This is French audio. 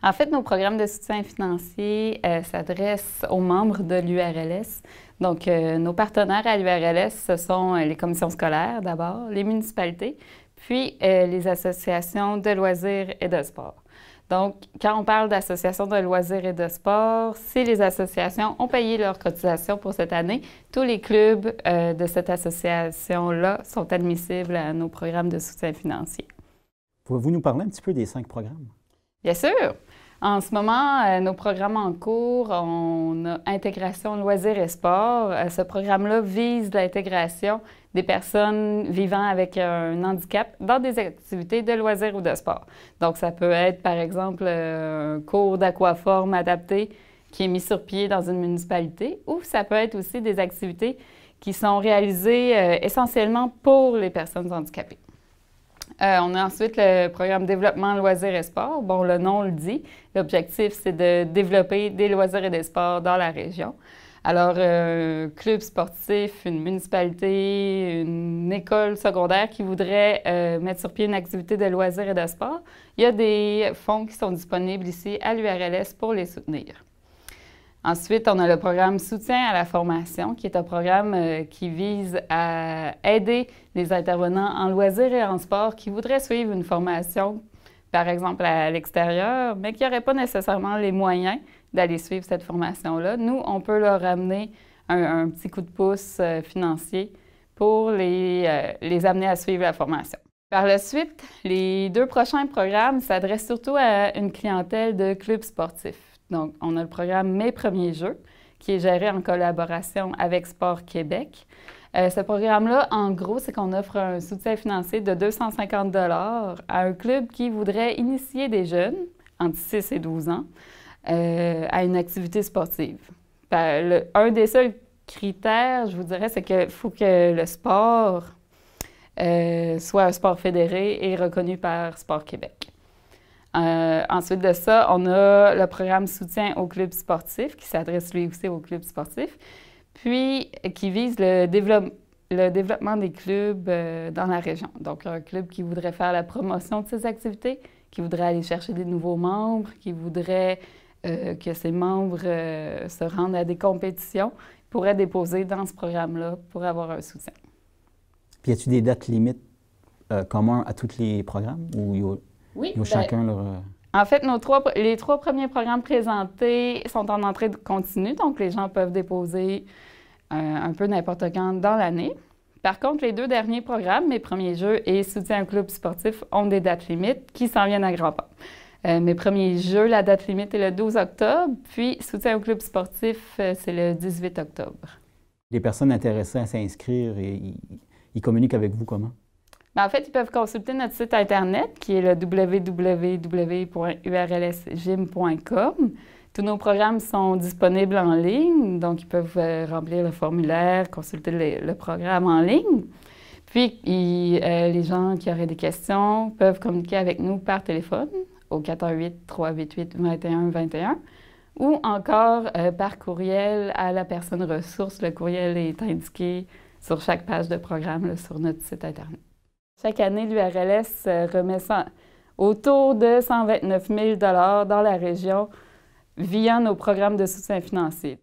En fait, nos programmes de soutien financier euh, s'adressent aux membres de l'URLS. Donc, euh, nos partenaires à l'URLS, ce sont euh, les commissions scolaires d'abord, les municipalités, puis les associations de loisirs et de sport. Donc, quand on parle d'associations de loisirs et de sport, si les associations ont payé leur cotisation pour cette année, tous les clubs de cette association-là sont admissibles à nos programmes de soutien financier. Pouvez-vous nous parler un petit peu des cinq programmes? Bien sûr. En ce moment, euh, nos programmes en cours, on a intégration loisirs et sport. Euh, ce programme-là vise l'intégration des personnes vivant avec un handicap dans des activités de loisirs ou de sport. Donc, ça peut être, par exemple, euh, un cours d'aquaforme adapté qui est mis sur pied dans une municipalité, ou ça peut être aussi des activités qui sont réalisées essentiellement pour les personnes handicapées. Euh, on a ensuite le programme développement loisirs et sports. Bon, le nom le dit. L'objectif, c'est de développer des loisirs et des sports dans la région. Alors, euh, un club sportif, une municipalité, une école secondaire qui voudrait euh, mettre sur pied une activité de loisirs et de sports, il y a des fonds qui sont disponibles ici à l'URLS pour les soutenir. Ensuite, on a le programme Soutien à la formation, qui est un programme euh, qui vise à aider les intervenants en loisirs et en sport qui voudraient suivre une formation, par exemple à l'extérieur, mais qui n'auraient pas nécessairement les moyens d'aller suivre cette formation-là. Nous, on peut leur amener un, petit coup de pouce euh, financier pour euh, les amener à suivre la formation. Par la suite, les deux prochains programmes s'adressent surtout à une clientèle de clubs sportifs. Donc, on a le programme Mes premiers jeux, qui est géré en collaboration avec Sport Québec. Euh, ce programme-là, en gros, c'est qu'on offre un soutien financier de 250 à un club qui voudrait initier des jeunes entre 6 et 12 ans euh, à une activité sportive. Ben, un des seuls critères, je vous dirais, c'est qu'il faut que le sport euh, soit un sport fédéré et reconnu par Sport Québec. Euh, ensuite de ça, on a le programme soutien aux clubs sportifs qui s'adresse lui aussi aux clubs sportifs, puis qui vise le, développement des clubs euh, dans la région. Donc, un club qui voudrait faire la promotion de ses activités, qui voudrait aller chercher des nouveaux membres, qui voudrait que ses membres se rendent à des compétitions, pourrait déposer dans ce programme-là pour avoir un soutien y a t des dates limites euh, communes à tous les programmes ou ben, chacun leur. Euh? En fait, nos trois, les trois premiers programmes présentés sont en entrée continue, donc les gens peuvent déposer euh, un peu n'importe quand dans l'année. Par contre, les deux derniers programmes, mes premiers jeux et soutien au club sportif, ont des dates limites qui s'en viennent à grands pas. mes premiers jeux, la date limite est le 12 octobre, puis soutien au club sportif, c'est le 18 octobre. Les personnes intéressées à s'inscrire, ils, ils communiquent avec vous comment? Ben, en fait, ils peuvent consulter notre site Internet qui est le www.urlsgym.com. Tous nos programmes sont disponibles en ligne, donc ils peuvent euh, remplir le formulaire, consulter le, programme en ligne. Puis, euh, les gens qui auraient des questions peuvent communiquer avec nous par téléphone au 418 21 21 ou encore euh, par courriel à la personne ressource. Le courriel est indiqué sur chaque page de programme sur notre site Internet. Chaque année, l'URLS euh, remet autour de 129 000 dans la région via nos programmes de soutien financier.